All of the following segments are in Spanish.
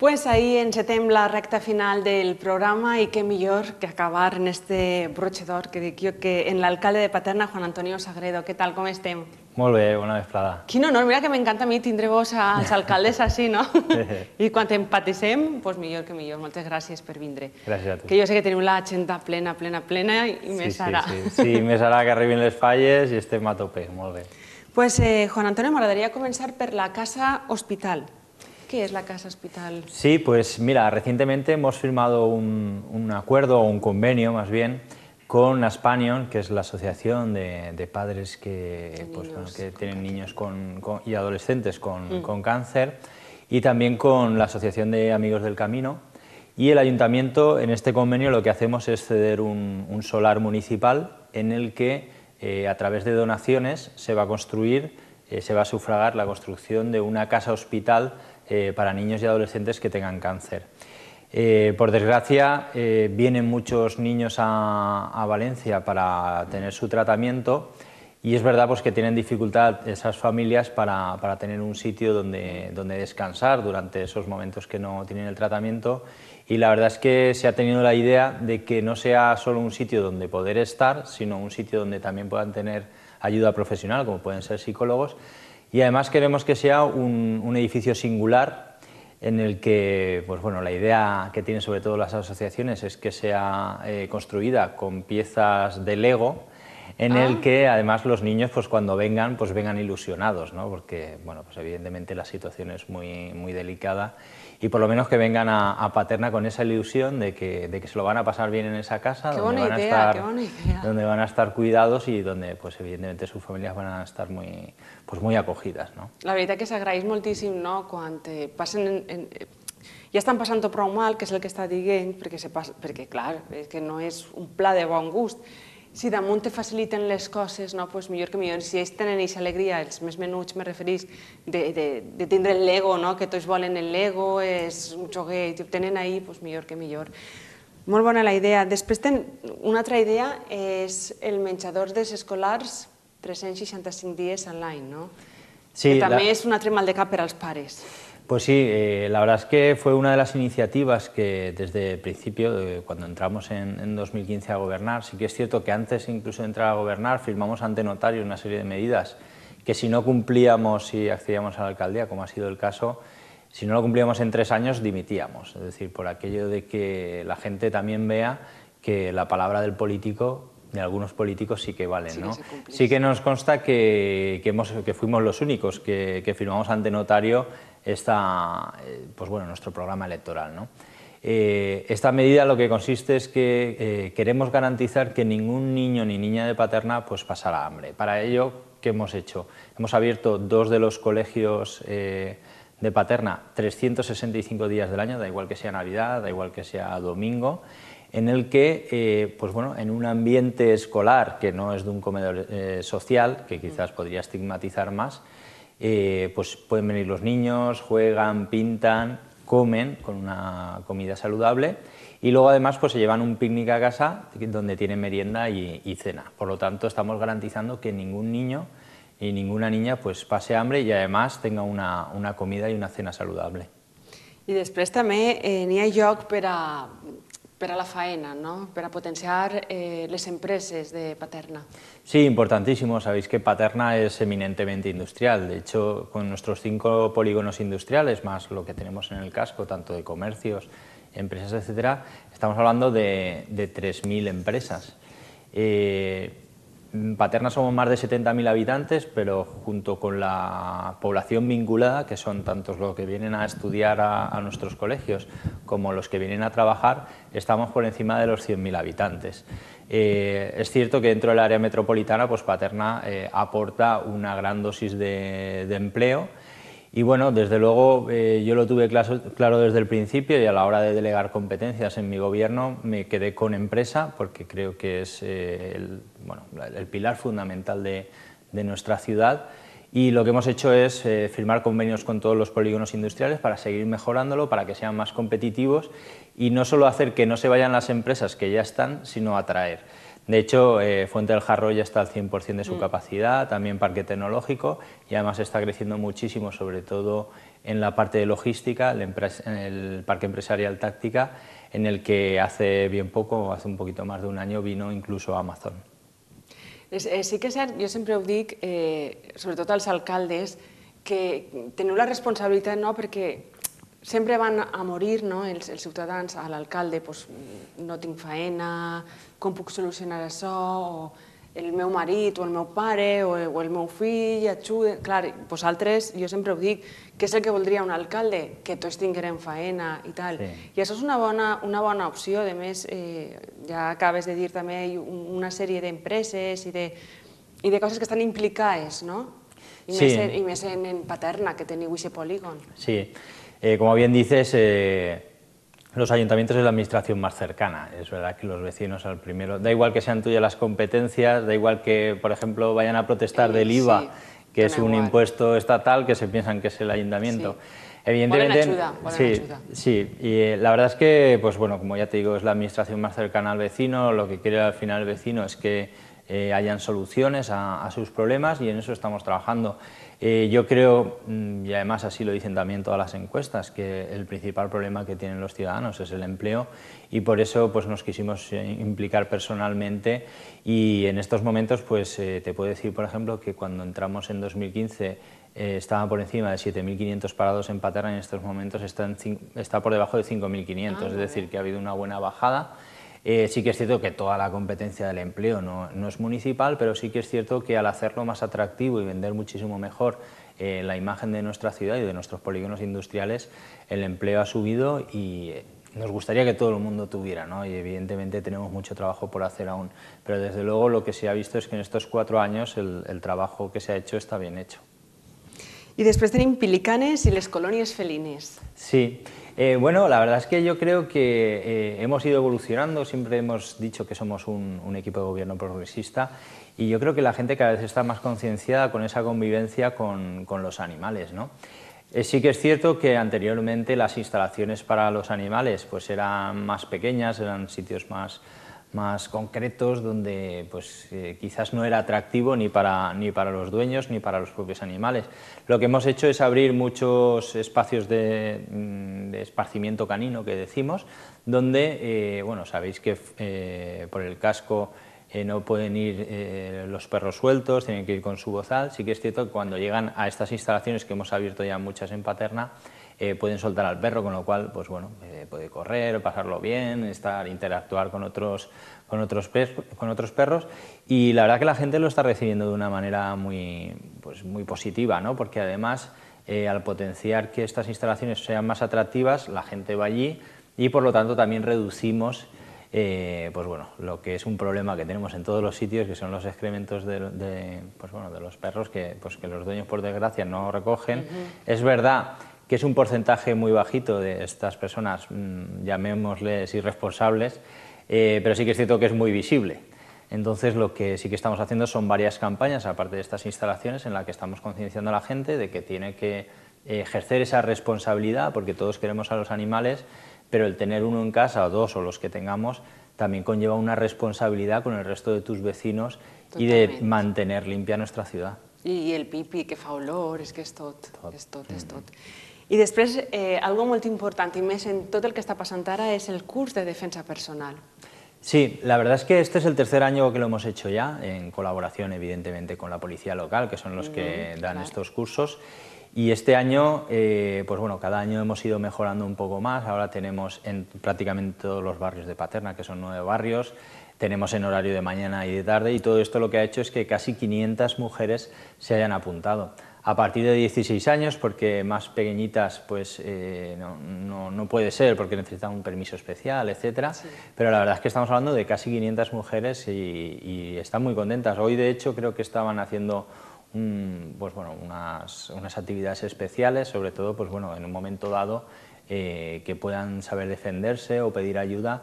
Pues ahí encetem la recta final del programa y qué mejor que acabar en este broche d'or que dic jo que en l'alcalde de Paterna, Juan Antonio Sagredo. Què tal, com estem? Molt bé, bona vesprada. Quin honor, mira que m'encanta a mi tindre vos als alcaldes així, no? I quan empatissem, doncs millor que millor. Moltes gràcies per vindre. Gràcies a tu. Que jo sé que teniu l'agenda plena, plena, plena i sí, més sí, ara. Sí, sí. sí, més ara que arribin les falles i estem a tope, molt bé. Pues, eh, Juan Antonio, m'agradaria començar per la Casa Hospital. ¿Qué es la Casa Hospital? Sí, pues mira, recientemente hemos firmado un, acuerdo o un convenio más bien con Aspanion, que es la asociación de, padres que, tienen pues, niños con, y adolescentes mm. con, cáncer, y también con la Asociación de Amigos del Camino. Y el ayuntamiento, en este convenio, lo que hacemos es ceder un, solar municipal en el que, eh, a través de donaciones, se va a construir, eh, se va a sufragar la construcción de una casa hospital eh, para niños y adolescentes que tengan cáncer. Eh, por desgracia, eh, vienen muchos niños a, Valencia para tener su tratamiento y es verdad pues, que tienen dificultad esas familias para, tener un sitio donde, donde descansar durante esos momentos que no tienen el tratamiento y la verdad es que se ha tenido la idea de que no sea solo un sitio donde poder estar, sino un sitio donde también puedan tener ayuda profesional, como pueden ser psicólogos, y además queremos que sea un, un edificio singular en el que, pues bueno, la idea que tienen sobre todo las asociaciones es que sea eh, construida con piezas de Lego, en el ah. que además los niños pues cuando vengan pues vengan ilusionados, ¿no? porque bueno, pues evidentemente la situación es muy, muy delicada y por lo menos que vengan a, Paterna con esa ilusión de que, de que, se lo van a pasar bien en esa casa, donde, van a estar, cuidados y donde pues evidentemente sus familias van a estar muy, pues, muy acogidas. No? La verdad que se muchísimo no? cuando pasen. ya están pasando por mal, que es el que está diciendo porque se pasa porque claro es que no es un pla de buen gust, si damunt te faciliten les coses, no? pues millor que millor. Si ells tenen aquesta alegria, els més menuts me referís, de, de, de tindre el Lego, no? que tots volen el Lego, és un joguet, i obtenen ahir, pues millor que millor. Molt bona la idea. Després, ten, una altra idea és el menjador dels escolars 365 dies online, no? Sí, que també la... és un altre mal de cap per als pares. Pues sí, eh, la verdad es que fue una de las iniciativas que desde el principio, eh, cuando entramos en, 2015 a gobernar, sí que es cierto que antes incluso de entrar a gobernar firmamos ante notarios una serie de medidas que si no cumplíamos y accedíamos a la alcaldía, como ha sido el caso, si no lo cumplíamos en tres años dimitíamos. Es decir, por aquello de que la gente también vea que la palabra del político de algunos políticos sí que vale. Sí, ¿no? sí que nos consta que, fuimos los únicos que, que, firmamos ante notario esta, eh, pues nuestro programa electoral. Eh, esta medida lo que consiste es que eh, queremos garantizar que ningún niño ni niña de paterna pues, pasará hambre. Para ello, ¿qué hemos hecho? Hemos abierto dos de los colegios de paterna 365 días del año, da igual que sea Navidad, da igual que sea domingo, en el que, pues en un ambiente escolar que no es de un comedor social, que quizás podría estigmatizar más, eh, pues pueden venir los niños, juegan, pintan, comen con una comida saludable y luego además pues se llevan un picnic a casa donde tienen merienda y, cena. Por lo tanto estamos garantizando que ningún niño y ninguna niña pues pase hambre y además tenga una, comida y una cena saludable. Y después también, eh, n'hi ha para la faena, no? para potenciar eh, las empresas de Paterna. Sí, importantísimo. Sabéis que Paterna es eminentemente industrial. De hecho, con nuestros cinco polígonos industriales, más lo que tenemos en el casco, tanto de comercios, empresas, etcétera, estamos hablando de, 3.000 empresas. Eh, Mm, paterna somos más de 70.000 habitantes, pero junto con la población vinculada, que son tantos los que vienen a estudiar a, nuestros colegios como los que vienen a trabajar, estamos por encima de los 100.000 habitantes. Eh, es cierto que dentro del área metropolitana, pues Paterna eh, aporta una gran dosis de empleo, y bueno, desde luego eh, yo lo tuve claro, desde el principio y a la hora de delegar competencias en mi gobierno me quedé con empresa porque creo que es eh, el, pilar fundamental de, nuestra ciudad. Y lo que hemos hecho es eh, firmar convenios con todos los polígonos industriales para seguir mejorándolo, para que sean más competitivos y no solo hacer que no se vayan las empresas que ya están, sino atraer. De hecho, eh, Fuente del Jarro ya está al 100% de su mm. capacidad, también parque tecnológico y además está creciendo muchísimo, sobre todo en la parte de logística, el, parque empresarial táctica, en el que hace bien poco, hace un poquito más de un año, vino incluso Amazon. Eh, sí que yo siempre siempre eh, sobre sobre eh, a los alcaldes, que tener la responsabilidad, no? porque... sempre van a morir no, els, els ciutadans a l'alcalde, doncs, no tinc faena, com puc solucionar això, o el meu marit, o el meu pare, o, o el meu fill, ajuda... Clar, vosaltres, jo sempre ho dic, què és el que voldria un alcalde? Que tots tinguerem faena i tal. Sí. I això és una bona, una bona opció, a més, eh, ja acabes de dir també una sèrie d'empreses i de, i de coses que estan implicades, no? I, sí. més, en, I més en, en Paterna, que teniu aquest polígon. Sí, Eh, como bien dices, eh, los ayuntamientos es la administración más cercana. Es verdad que los vecinos al primero, da igual que sean tuyas las competencias, da igual que, por ejemplo, vayan a protestar del IVA, que es un impuesto estatal que se piensan que es el ayuntamiento. Evidentemente, sí, sí, y eh, la verdad es que, pues bueno, como ya te digo, es la administración más cercana al vecino, lo que quiere al final el vecino es que hayan soluciones a, a sus problemas y en eso estamos trabajando. Eh, yo creo, mm, y además así lo dicen también todas las encuestas, que el principal problema que tienen los ciudadanos es el empleo y por eso pues, nos quisimos eh, implicar personalmente y en estos momentos pues, eh, te puedo decir, por ejemplo, que cuando entramos en 2015 estaba por encima de 7.500 parados en Paterna, en estos momentos está, por debajo de 5.500, ah, es decir, que ha habido una buena bajada eh, sí que es cierto que toda la competencia del empleo no, es municipal, pero sí que es cierto que al hacerlo más atractivo y vender muchísimo mejor eh, la imagen de nuestra ciudad y de nuestros polígonos industriales, el empleo ha subido y eh, nos gustaría que todo el mundo tuviera, y evidentemente tenemos mucho trabajo por hacer aún, pero desde luego lo que se ha visto es que en estos cuatro años el, trabajo que se ha hecho está bien hecho. Y después tienen Pilicanes y les colonias felines. Sí, eh, bueno, la verdad es que yo creo que eh, hemos ido evolucionando, siempre hemos dicho que somos un, equipo de gobierno progresista y yo creo que la gente cada vez está más concienciada con esa convivencia con, los animales. ¿no? Eh, sí que es cierto que anteriormente las instalaciones para los animales pues eran más pequeñas, eran sitios más más concretos donde pues, eh, quizás no era atractivo ni para, ni para los dueños ni para los propios animales. Lo que hemos hecho es abrir muchos espacios de, mm, esparcimiento canino que decimos, donde, eh, bueno, sabéis que eh, por el casco no pueden ir los perros sueltos, tienen que ir con su bozal. Sí que es cierto que cuando llegan a estas instalaciones que hemos abierto ya muchas en Paterna, eh, pueden soltar al perro, con lo cual, pues bueno, eh, puede correr, pasarlo bien, estar, interactuar con otros, con otros, perros. Y la verdad que la gente lo está recibiendo de una manera muy, pues muy positiva, Porque además, eh, al potenciar que estas instalaciones sean más atractivas, la gente va allí y por lo tanto también reducimos pues bueno, lo que es un problema que tenemos en todos los sitios, que son los excrementos de, pues los perros que, pues los dueños, por desgracia, no recogen. Es verdad que es un porcentaje muy bajito de estas personas, mm, llamémosles irresponsables, eh, pero sí que es cierto que es muy visible. Entonces lo que sí que estamos haciendo son varias campañas, aparte de estas instalaciones, en las que estamos concienciando a la gente de que tiene que eh, ejercer esa responsabilidad, porque todos queremos a los animales, pero el tener uno en casa, o dos, o los que tengamos, también conlleva una responsabilidad con el resto de tus vecinos y de mantener limpia nuestra ciudad. Y el pipi que fa olor, que es tot, es tot, es tot. Y después, eh, algo muy importante, y más en todo el que está pasando ahora, es el curso de defensa personal. Sí, la verdad es que este es el tercer año que lo hemos hecho ya, en colaboración evidentemente con la policía local, que son los que dan estos cursos. Y este año, eh, pues bueno, cada año hemos ido mejorando un poco más. Ahora tenemos en prácticamente todos los barrios de Paterna, que son nueve barrios, tenemos en horario de mañana y de tarde, y todo esto lo que ha hecho es que casi 500 mujeres se hayan apuntado a partir de 16 años, porque más pequeñitas pues eh, no, puede ser, porque necesitan un permiso especial, etc. Pero la verdad es que estamos hablando de casi 500 mujeres y, están muy contentas. Hoy, de hecho, creo que estaban haciendo pues, unas, actividades especiales, sobre todo pues, bueno, en un momento dado, eh, que puedan saber defenderse o pedir ayuda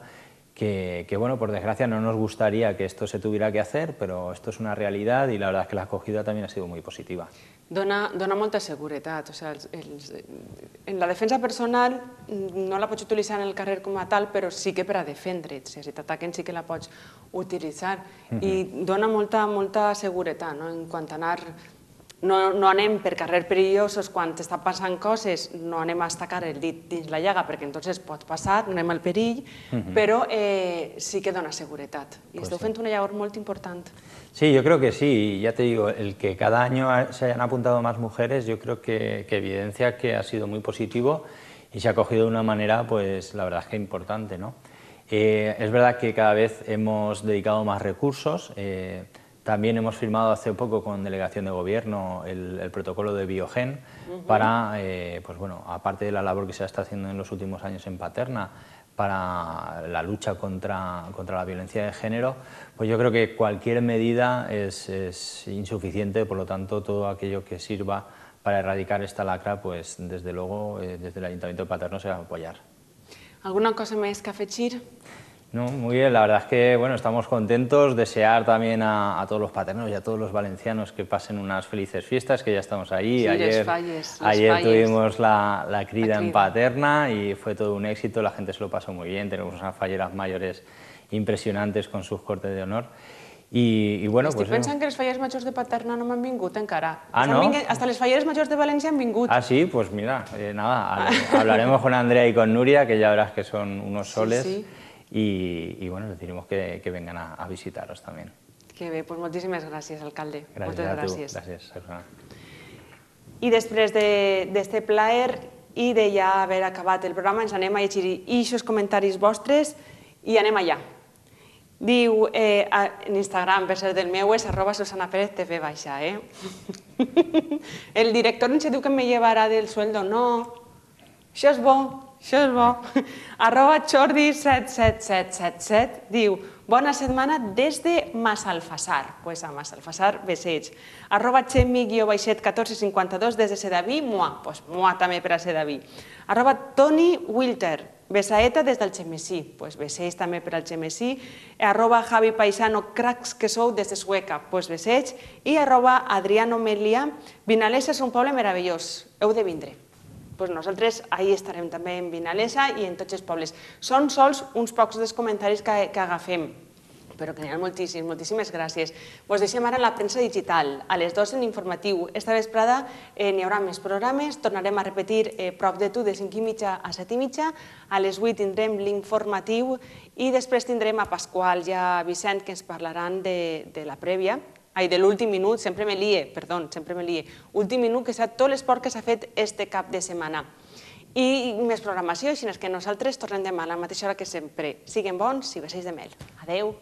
que, que, bueno, por desgracia no nos gustaría que esto se tuviera que hacer, pero esto es una realidad y la verdad es que la acogida también ha sido muy positiva. Dona, dona molta seguretat, o sea, el, el, en la defensa personal no la pots utilitzar en el carrer com a tal, però sí que per a defendre't, si t'ataquen sí que la pots utilitzar, uh mm-hmm. -huh. i dona molta, molta seguretat no? en quant a anar no, no anem per carrer perillosos quan està passant no anem a estacar el dit dins la llaga porque entonces pot passar, no anem al perill, mhm. pero eh, sí queda una seguretat. y esto pues esteu sí. una labor molt important. Sí, yo creo que sí. Ya te digo, el que cada año se hayan apuntado más mujeres, yo creo que, evidencia que ha sido muy positivo y se ha cogido de una manera, pues la verdad es que importante, ¿no? Eh, es verdad que cada vez hemos dedicado más recursos. Eh, también hemos firmado hace poco con Delegación de Gobierno el, protocolo de Biogen para, eh, pues bueno, aparte de la labor que se está haciendo en los últimos años en Paterna, para la lucha contra, contra la violencia de género, pues yo creo que cualquier medida es, insuficiente, por lo tanto todo aquello que sirva para erradicar esta lacra, pues desde luego eh, desde el Ayuntamiento de Paterno se va a apoyar. ¿Alguna cosa más que no, muy bien, la verdad es que bueno, estamos contentos, desear también a, todos los paternos y a todos los valencianos que pasen unas felices fiestas, que ya estamos ahí. ayer tuvimos la, la, crida en paterna y fue todo un éxito, la gente se lo pasó muy bien, tenemos unas falleras mayores impresionantes con sus cortes de honor. Y bueno, pues, que les falleras mayores de Paterna no han vingut encara. Ah, hasta les falleros mayores de Valencia han vingut. Ah, sí? Pues mira, eh, nada, hablaremos con Andrea y con Nuria, que ya verás que son unos soles. y, y bueno, les diremos que, que vengan a, a, visitaros también. Que bé, doncs moltíssimes gràcies, alcalde. Gràcies Moltes a gràcies. Tu. Gràcies, Susana. I després d'aquest de, plaer i de ja haver acabat el programa, ens anem a llegir aquests comentaris vostres i anem allà. Diu eh, a, en Instagram, per ser del meu, és arroba Susana Pérez TV baixa, eh? el director no se diu que me llevarà del sueldo, no. Això és bo, això és bo. Arroba xordi77777 diu, bona setmana des de Massalfassar. Doncs pues a Massalfassar, beseig, Arroba baixet, 1452 des de Sedaví, mua. Doncs pues mua també per a Sedaví. Arroba Toni Wilter, Besaeta des del Xemessí, pues beseix també per al Xemessí, arroba Javi Paisano, cracs que sou des de Sueca, pues beseix, i arroba Adriano Melia, Vinalesa és un poble meravellós, heu de vindre doncs nosaltres ahir estarem també en Vinalesa i en tots els pobles. Són sols uns pocs dels comentaris que, que agafem, però que n'hi ha moltíssims, moltíssimes gràcies. Vos deixem ara la premsa digital, a les 2 en informatiu. Esta vesprada eh, n'hi haurà més programes, tornarem a repetir eh, prop de tu de 5 i mitja a 7 i mitja, a les 8 tindrem l'informatiu i després tindrem a Pasqual i a Vicent que ens parlaran de, de la prèvia ai, de l'últim minut, sempre me lie, perdó, sempre me lie, últim minut que s'ha tot l'esport que s'ha fet este cap de setmana. I més programació, així que nosaltres tornem demà a la mateixa hora que sempre. Siguen bons i si beseix de mel. Adeu!